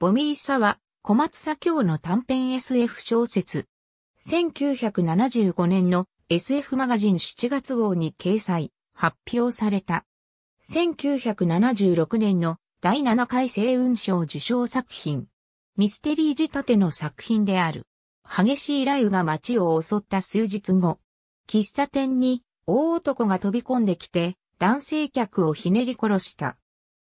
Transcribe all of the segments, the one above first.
ボミーサは、小松左京の短編 SF 小説。1975年の SF マガジン7月号に掲載、発表された。1976年の第7回星雲賞受賞作品。ミステリー仕立ての作品である。激しい雷雨が街を襲った数日後。喫茶店に大男が飛び込んできて男性客をひねり殺した。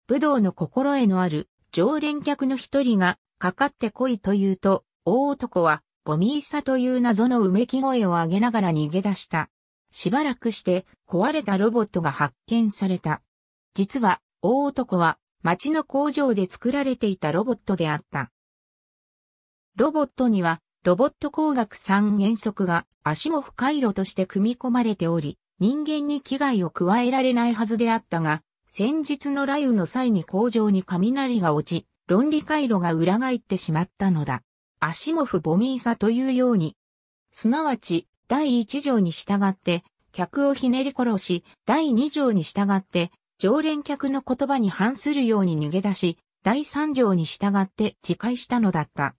武道の心得のある常連客の一人が、かかってこいと言うと、大男は、ボミーサという謎のうめき声を上げながら逃げ出した。しばらくして、壊れたロボットが発見された。実は、大男は、町の工場で作られていたロボットであった。ロボットには、ロボット工学三原則が足も不回路として組み込まれており、人間に危害を加えられないはずであったが、先日の雷雨の際に工場に雷が落ち、論理回路が裏返ってしまったのだ。アシモフ・ボミーサというように、すなわち、第1条に従って、客をひねり殺し、第2条に従って、常連客の言葉に反するように逃げ出し、第3条に従って自戒したのだった。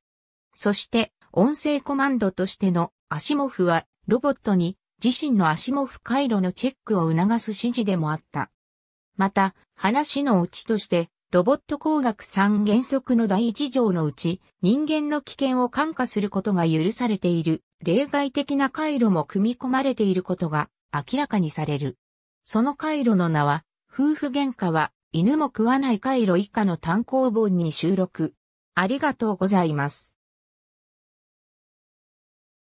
そして、音声コマンドとしてのアシモフは、ロボットに自身のアシモフ回路のチェックを促す指示でもあった。また、話のオチとして、ロボット工学3原則の第1条のうち、人間の危険を感化することが許されている、例外的な回路も組み込まれていることが明らかにされる。その回路の名は、夫婦喧嘩は犬も食わない回路以下の単行本に収録。ありがとうございます。